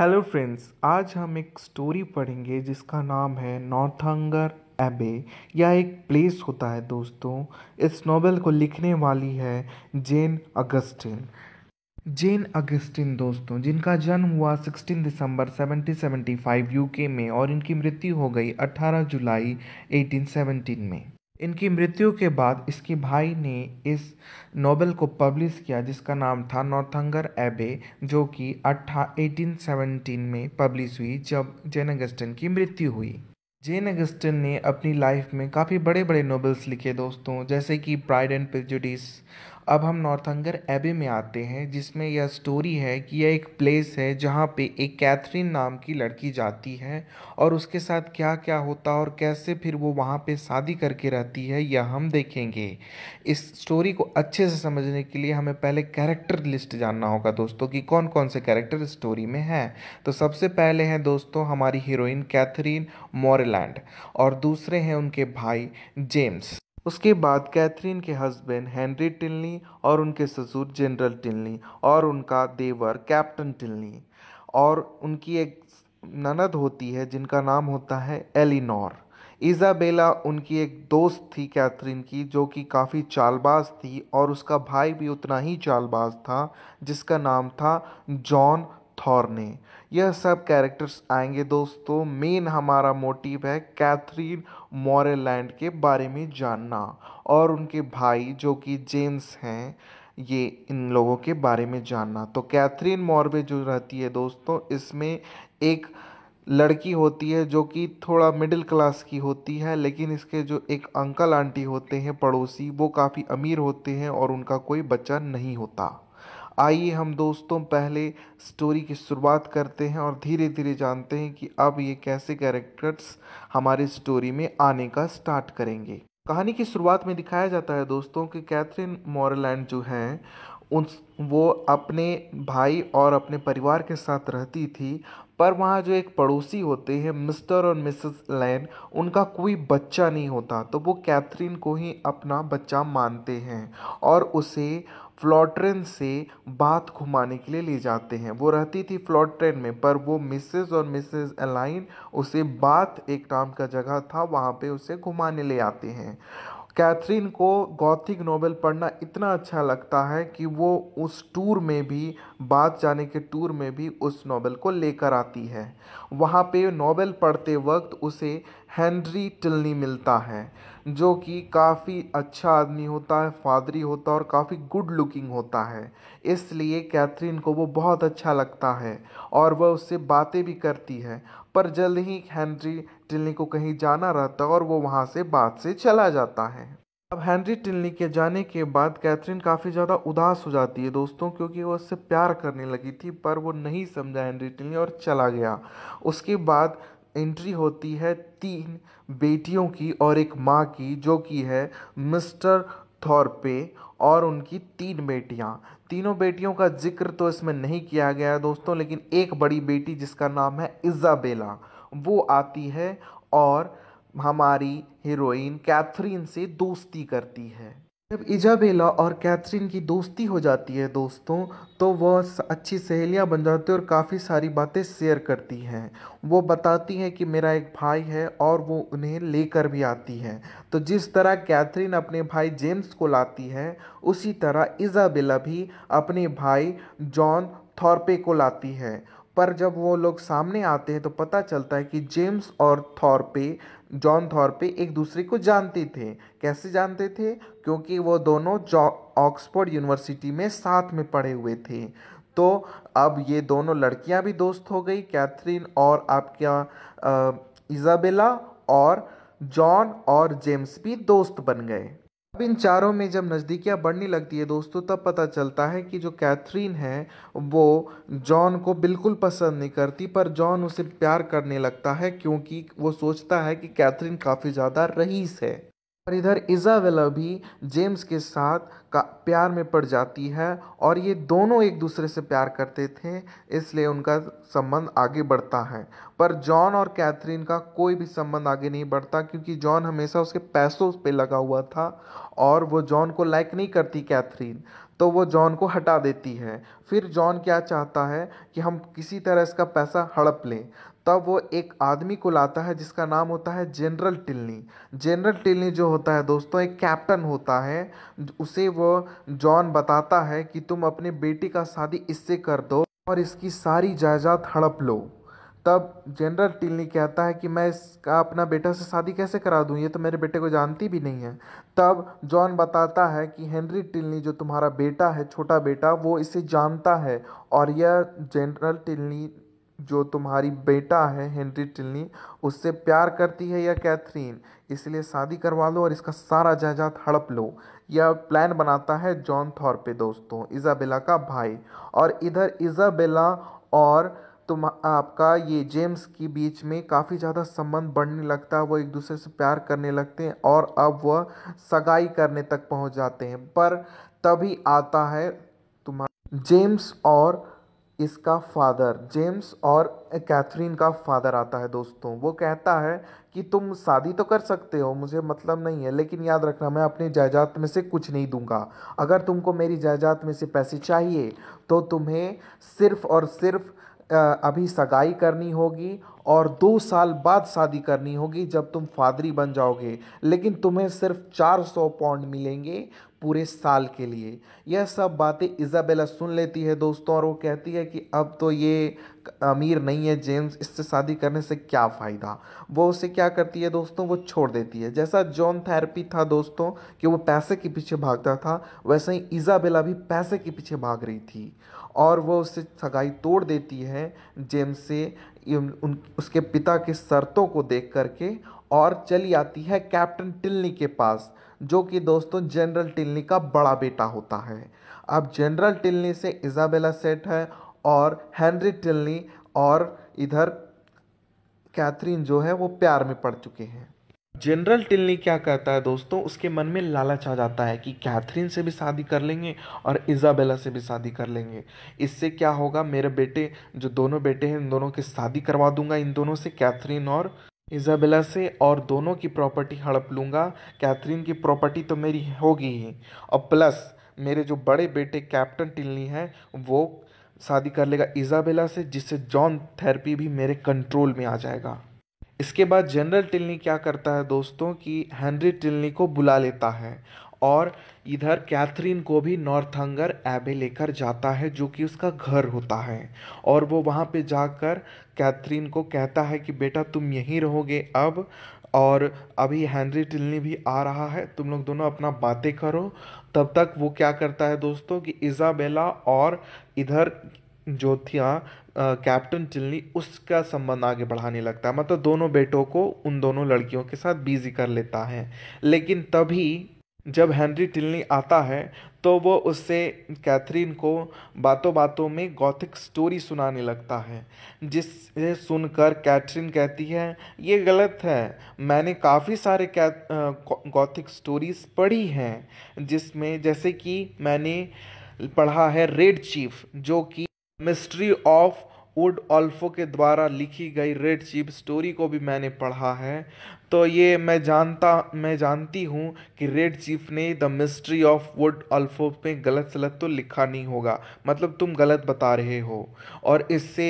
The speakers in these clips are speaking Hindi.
हेलो फ्रेंड्स आज हम एक स्टोरी पढ़ेंगे जिसका नाम है नॉर्थंगर एबे या एक प्लेस होता है दोस्तों इस नॉवल को लिखने वाली है जेन अगस्टिन जेन अगस्टिन दोस्तों जिनका जन्म हुआ 16 दिसंबर 1775 यूके में और इनकी मृत्यु हो गई 18 जुलाई 1817 में इनकी मृत्यु के बाद इसके भाई ने इस नोबेल को पब्लिश किया जिसका नाम था नॉर्थंगर एबे जो कि अट्ठा एटीन सेवनटीन में पब्लिश हुई जब जेन अगस्टन की मृत्यु हुई जेन अगस्टन ने अपनी लाइफ में काफ़ी बड़े बड़े नॉवेल्स लिखे दोस्तों जैसे कि प्राइड एंड प्रिजुडिस अब हम नॉर्थंगर एबे में आते हैं जिसमें यह स्टोरी है कि यह एक प्लेस है जहाँ पे एक कैथरीन नाम की लड़की जाती है और उसके साथ क्या क्या होता और कैसे फिर वो वहाँ पे शादी करके रहती है यह हम देखेंगे इस स्टोरी को अच्छे से समझने के लिए हमें पहले कैरेक्टर लिस्ट जानना होगा दोस्तों कि कौन कौन से कैरेक्टर स्टोरी में हैं तो सबसे पहले हैं दोस्तों हमारी हीरोइन कैथरीन मॉरलैंड और दूसरे हैं उनके भाई जेम्स उसके बाद कैथरीन के हस्बैंड हेनरी टिलनी और उनके ससुर जनरल टिलनी और उनका देवर कैप्टन टिलनी और उनकी एक ननद होती है जिनका नाम होता है एलिनॉर इजाबेला उनकी एक दोस्त थी कैथरीन की जो कि काफ़ी चालबाज थी और उसका भाई भी उतना ही चालबाज था जिसका नाम था जॉन थॉर्ने यह सब कैरेक्टर्स आएंगे दोस्तों मेन हमारा मोटिव है कैथरीन मॉरेलैंड के बारे में जानना और उनके भाई जो कि जेम्स हैं ये इन लोगों के बारे में जानना तो कैथरीन मॉर्वे जो रहती है दोस्तों इसमें एक लड़की होती है जो कि थोड़ा मिडिल क्लास की होती है लेकिन इसके जो एक अंकल आंटी होते हैं पड़ोसी वो काफ़ी अमीर होते हैं और उनका कोई बच्चा नहीं होता आइए हम दोस्तों पहले स्टोरी की शुरुआत करते हैं और धीरे धीरे जानते हैं कि अब ये कैसे कैरेक्टर्स हमारी स्टोरी में आने का स्टार्ट करेंगे कहानी की शुरुआत में दिखाया जाता है दोस्तों कि कैथरीन मॉरलैंड जो हैं उन वो अपने भाई और अपने परिवार के साथ रहती थी पर वहाँ जो एक पड़ोसी होते हैं मिस्टर और मिसेस लैन उनका कोई बच्चा नहीं होता तो वो कैथरीन को ही अपना बच्चा मानते हैं और उसे फ्लॉट्रेन से बात घुमाने के लिए ले जाते हैं वो रहती थी फ्लॉट्रेन में पर वो मिसेज और मिसेज अलाइन उसे बात एक नाम का जगह था वहाँ पे उसे घुमाने ले आते हैं कैथरीन को गौथिक नोवेल पढ़ना इतना अच्छा लगता है कि वो उस टूर में भी बात जाने के टूर में भी उस नोवेल को लेकर आती है वहाँ पे नोवेल पढ़ते वक्त उसे हेनरी टिलनी मिलता है जो कि काफ़ी अच्छा आदमी होता है फादरी होता है और काफ़ी गुड लुकिंग होता है इसलिए कैथरीन को वो बहुत अच्छा लगता है और वह उससे बातें भी करती है पर जल्द ही हेनरी टिलनी को कहीं जाना रहता है और वो वहाँ से बात से चला जाता है अब हेनरी टिलनी के जाने के बाद कैथरीन काफ़ी ज़्यादा उदास हो जाती है दोस्तों क्योंकि वो उससे प्यार करने लगी थी पर वो नहीं समझा हेनरी टिलनी और चला गया उसके बाद एंट्री होती है तीन बेटियों की और एक माँ की जो कि है मिस्टर थॉर्पे और उनकी तीन बेटियाँ तीनों बेटियों का जिक्र तो इसमें नहीं किया गया है दोस्तों लेकिन एक बड़ी बेटी जिसका नाम है इज़ाबेला वो आती है और हमारी हीरोइन कैथरीन से दोस्ती करती है जब इजाबेला और कैथरीन की दोस्ती हो जाती है दोस्तों तो वह अच्छी सहेलियां बन जाती है और काफ़ी सारी बातें शेयर करती हैं वो बताती हैं कि मेरा एक भाई है और वो उन्हें लेकर भी आती हैं तो जिस तरह कैथरीन अपने भाई जेम्स को लाती है उसी तरह इजाबेला भी अपने भाई जॉन थॉर्पे को लाती है पर जब वो लोग सामने आते हैं तो पता चलता है कि जेम्स और थॉर्पे जॉन थॉर्पे एक दूसरे को जानते थे कैसे जानते थे क्योंकि वो दोनों ऑक्सफोर्ड यूनिवर्सिटी में साथ में पढ़े हुए थे तो अब ये दोनों लड़कियां भी दोस्त हो गई कैथरीन और आपका इजाबेला और जॉन और जेम्स भी दोस्त बन गए अब इन चारों में जब नज़दीकियाँ बढ़ने लगती है दोस्तों तब पता चलता है कि जो कैथरीन है वो जॉन को बिल्कुल पसंद नहीं करती पर जॉन उसे प्यार करने लगता है क्योंकि वो सोचता है कि कैथरीन काफ़ी ज़्यादा रईस है पर इधर इज़ाबेला भी जेम्स के साथ का प्यार में पड़ जाती है और ये दोनों एक दूसरे से प्यार करते थे इसलिए उनका संबंध आगे बढ़ता है पर जॉन और कैथरीन का कोई भी संबंध आगे नहीं बढ़ता क्योंकि जॉन हमेशा उसके पैसों पे लगा हुआ था और वो जॉन को लाइक नहीं करती कैथरीन तो वो जॉन को हटा देती है फिर जॉन क्या चाहता है कि हम किसी तरह इसका पैसा हड़प लें तब वो एक आदमी को लाता है जिसका नाम होता है जनरल टिल्नी जनरल टिल्नी जो होता है दोस्तों एक कैप्टन होता है उसे वो जॉन बताता है कि तुम अपने बेटी का शादी इससे कर दो और इसकी सारी जायदाद हड़प लो तब जनरल टिल्नी कहता है कि मैं इसका अपना बेटा से शादी कैसे करा दूँ ये तो मेरे बेटे को जानती भी नहीं है तब जॉन बताता है कि हेनरी टिल्नी जो तुम्हारा बेटा है छोटा बेटा वो इसे जानता है और यह जनरल टिल्नी जो तुम्हारी बेटा है हेनरी टिल्ली उससे प्यार करती है या कैथरीन इसलिए शादी करवा लो और इसका सारा जायदाद हड़प लो यह प्लान बनाता है जॉन थॉर पे दोस्तों इजाबेला का भाई और इधर इजाबेला और तुम आपका ये जेम्स के बीच में काफ़ी ज़्यादा संबंध बढ़ने लगता है वो एक दूसरे से प्यार करने लगते हैं और अब वह सगाई करने तक पहुंच जाते हैं पर तभी आता है तुम्हारा जेम्स और इसका फादर जेम्स और कैथरीन का फादर आता है दोस्तों वो कहता है कि तुम शादी तो कर सकते हो मुझे मतलब नहीं है लेकिन याद रखना मैं अपनी जायदाद में से कुछ नहीं दूंगा अगर तुमको मेरी जायदाद में से पैसे चाहिए तो तुम्हें सिर्फ़ और सिर्फ अभी सगाई करनी होगी और दो साल बाद शादी करनी होगी जब तुम फादरी बन जाओगे लेकिन तुम्हें सिर्फ चार सौ पौंड मिलेंगे पूरे साल के लिए यह सब बातें इजाबेला सुन लेती है दोस्तों और वो कहती है कि अब तो ये अमीर नहीं है जेम्स इससे शादी करने से क्या फ़ायदा वो उसे क्या करती है दोस्तों वो छोड़ देती है जैसा जॉन थेरेपी था दोस्तों कि वो पैसे के पीछे भागता था वैसे ही इजाबेला भी पैसे के पीछे भाग रही थी और वह उससे सगाई तोड़ देती है जेम्स से उन उसके पिता की शर्तों को देख करके और चली आती है कैप्टन टिल्ली के पास जो कि दोस्तों जनरल टिलनी का बड़ा बेटा होता है अब जनरल टिल्ली से इजाबेला सेट है और हेनरी टिल्ली और इधर कैथरीन जो है वो प्यार में पड़ चुके हैं जनरल टिल्ली क्या कहता है दोस्तों उसके मन में लालच आ जाता है कि कैथरीन से भी शादी कर लेंगे और इजाबेला से भी शादी कर लेंगे इससे क्या होगा मेरे बेटे जो दोनों बेटे हैं इन दोनों की शादी करवा दूंगा इन दोनों से कैथरीन और इजाबेला से और दोनों की प्रॉपर्टी हड़प लूँगा कैथरीन की प्रॉपर्टी तो मेरी होगी ही और प्लस मेरे जो बड़े बेटे कैप्टन टिल्ली हैं वो शादी कर लेगा इजाबेला से जिससे जॉन थेरेपी भी मेरे कंट्रोल में आ जाएगा इसके बाद जनरल टिलनी क्या करता है दोस्तों कि हेनरी टिल्ली को बुला लेता है और इधर कैथरीन को भी नॉर्थंगर एबे लेकर जाता है जो कि उसका घर होता है और वो वहाँ पे जाकर कैथरीन को कहता है कि बेटा तुम यहीं रहोगे अब और अभी हेनरी टिल्नी भी आ रहा है तुम लोग दोनों अपना बातें करो तब तक वो क्या करता है दोस्तों कि इज़ाबेला और इधर जो कैप्टन चिल्ली उसका संबंध आगे बढ़ाने लगता है मतलब दोनों बेटों को उन दोनों लड़कियों के साथ बिजी कर लेता है लेकिन तभी जब हेनरी टिल्ली आता है तो वो उससे कैथरीन को बातों बातों में गौथिक स्टोरी सुनाने लगता है जिसे सुनकर कैथरीन कहती है ये गलत है मैंने काफ़ी सारे गौथिक स्टोरीज पढ़ी हैं जिसमें जैसे कि मैंने पढ़ा है रेड चीफ जो कि मिस्ट्री ऑफ वुड ऑल्फो के द्वारा लिखी गई रेड चीप स्टोरी को भी मैंने पढ़ा है तो ये मैं जानता मैं जानती हूँ कि रेड चीफ ने द मिस्ट्री ऑफ वुड अल्फ़ो में गलत सलत तो लिखा नहीं होगा मतलब तुम गलत बता रहे हो और इससे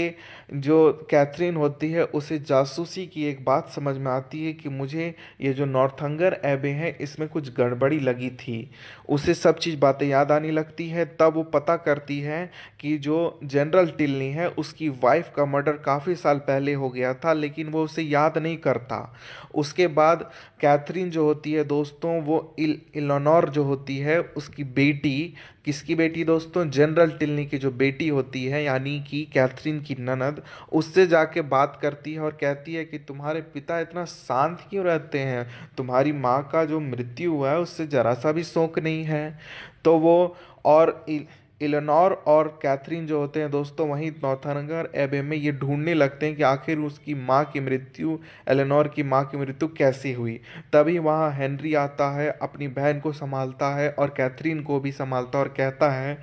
जो कैथरीन होती है उसे जासूसी की एक बात समझ में आती है कि मुझे ये जो नॉर्थंगर एबे हैं इसमें कुछ गड़बड़ी लगी थी उसे सब चीज़ बातें याद आने लगती है तब वो पता करती है कि जो जनरल टिल्ली है उसकी वाइफ का मर्डर काफ़ी साल पहले हो गया था लेकिन वो उसे याद नहीं करता उस उसके बाद कैथरीन जो होती है दोस्तों वो इल जो होती है उसकी बेटी किसकी बेटी दोस्तों जनरल टिलनी की जो बेटी होती है यानी कि कैथरीन की ननद उससे जाके बात करती है और कहती है कि तुम्हारे पिता इतना शांत क्यों रहते हैं तुम्हारी माँ का जो मृत्यु हुआ है उससे ज़रा सा भी शोक नहीं है तो वो और इल... इलेनोर और कैथरीन जो होते हैं दोस्तों वहीं नौथनगर एबे में ये ढूंढने लगते हैं कि आखिर उसकी माँ की मृत्यु एलेनोर की माँ की मृत्यु कैसे हुई तभी वहाँ हेनरी आता है अपनी बहन को संभालता है और कैथरीन को भी संभालता है और कहता है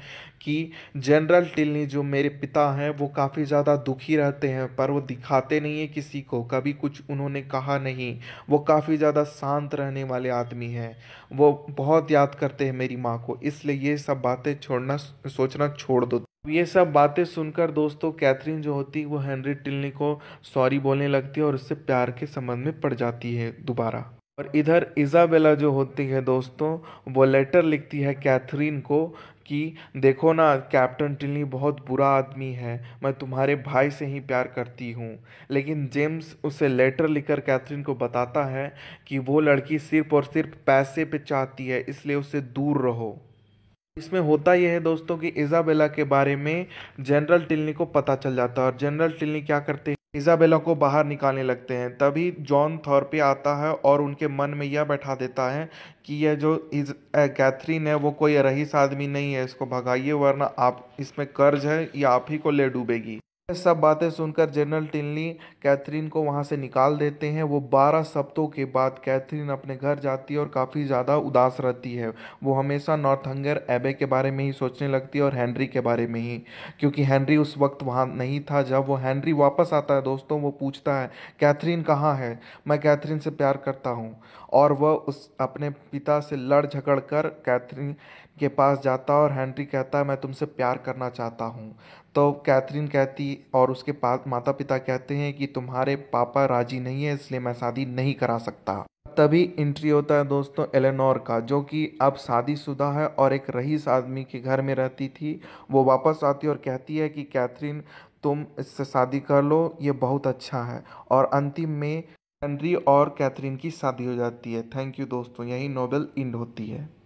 कि जनरल टिल्नी जो मेरे पिता हैं वो काफ़ी ज़्यादा दुखी रहते हैं पर वो दिखाते नहीं है किसी को कभी कुछ उन्होंने कहा नहीं वो काफ़ी ज़्यादा शांत रहने वाले आदमी हैं वो बहुत याद करते हैं मेरी माँ को इसलिए ये सब बातें छोड़ना सोचना छोड़ दो ये सब बातें सुनकर दोस्तों कैथरीन जो होती है वो हेनरी टिल्ली को सॉरी बोलने लगती है और उससे प्यार के संबंध में पड़ जाती है दोबारा और इधर इजाबेला जो होती है दोस्तों वो लेटर लिखती है कैथरीन को कि देखो ना कैप्टन टिल्ली बहुत बुरा आदमी है मैं तुम्हारे भाई से ही प्यार करती हूँ लेकिन जेम्स उसे लेटर लिखकर कैथरीन को बताता है कि वो लड़की सिर्फ और सिर्फ पैसे पे चाहती है इसलिए उससे दूर रहो इसमें होता यह है दोस्तों कि इजाबेला के बारे में जनरल टिल्ली को पता चल जाता है और जनरल टिल्ली क्या करते हैं इजाबेला को बाहर निकालने लगते हैं तभी जॉन थॉर्पे आता है और उनके मन में यह बैठा देता है कि यह जो इज कैथरीन है वो कोई रहीस आदमी नहीं है इसको भगाइए वरना आप इसमें कर्ज है या आप ही को ले डूबेगी सब बातें सुनकर जनरल टिनली कैथरीन को वहाँ से निकाल देते हैं वो बारह सप्तों के बाद कैथरीन अपने घर जाती है और काफ़ी ज़्यादा उदास रहती है वो हमेशा नॉर्थहंगर एबे के बारे में ही सोचने लगती है और हैंनरी के बारे में ही क्योंकि हैंनरी उस वक्त वहाँ नहीं था जब वो हैंनरी वापस आता है दोस्तों वो पूछता है कैथरीन कहाँ है मैं कैथरीन से प्यार करता हूँ और वह उस अपने पिता से लड़ झगड़ कर कैथरीन के पास जाता और हैंनरी कहता है मैं तुमसे प्यार करना चाहता हूँ तो कैथरीन कहती और उसके पास माता पिता कहते हैं कि तुम्हारे पापा राजी नहीं है इसलिए मैं शादी नहीं करा सकता तभी इंट्री होता है दोस्तों एलेनोर का जो कि अब शादीशुदा है और एक रईस आदमी के घर में रहती थी वो वापस आती और कहती है कि कैथरीन तुम इससे शादी कर लो ये बहुत अच्छा है और अंतिम में हेनरी और कैथरीन की शादी हो जाती है थैंक यू दोस्तों यही नोबेल इंड होती है